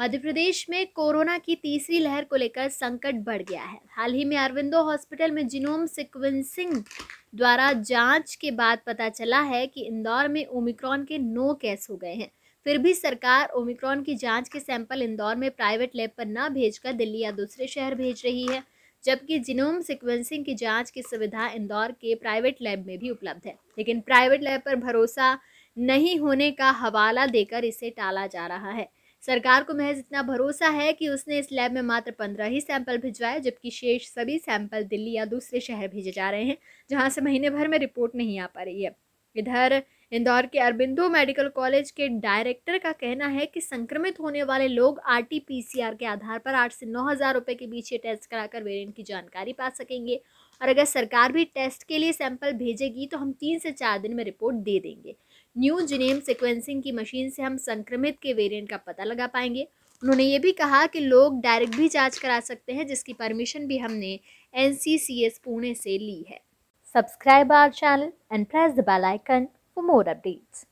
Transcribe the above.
मध्य प्रदेश में कोरोना की तीसरी लहर को लेकर संकट बढ़ गया है हाल ही में अरविंदो हॉस्पिटल में जिनोम सिक्वेंसिंग द्वारा जांच के बाद पता चला है कि इंदौर में ओमिक्रॉन के नौ केस हो गए हैं फिर भी सरकार ओमिक्रॉन की जांच के सैंपल इंदौर में प्राइवेट लैब पर न भेजकर दिल्ली या दूसरे शहर भेज रही है जबकि जिनोम सिक्वेंसिंग की जांच की सुविधा इंदौर के प्राइवेट लैब में भी उपलब्ध है लेकिन प्राइवेट लैब पर भरोसा नहीं होने का हवाला देकर इसे टाला जा रहा है सरकार को महज इतना भरोसा है कि उसने इस लैब में मात्र पंद्रह ही सैंपल भिजवाए जबकि शेष सभी सैंपल दिल्ली या दूसरे शहर भेजे जा रहे हैं जहाँ से महीने भर में रिपोर्ट नहीं आ पा रही है इधर इंदौर के अरबिंदो मेडिकल कॉलेज के डायरेक्टर का कहना है कि संक्रमित होने वाले लोग आरटीपीसीआर के आधार पर आठ से नौ हज़ार रुपये के बीच ये टेस्ट कराकर वेरिएंट की जानकारी पा सकेंगे और अगर सरकार भी टेस्ट के लिए सैंपल भेजेगी तो हम तीन से चार दिन में रिपोर्ट दे देंगे न्यू जीनेम सिक्वेंसिंग की मशीन से हम संक्रमित के वेरिएंट का पता लगा पाएंगे उन्होंने ये भी कहा कि लोग डायरेक्ट भी जांच करा सकते हैं जिसकी परमिशन भी हमने एन पुणे से ली है subscribe our channel and press the bell icon for more updates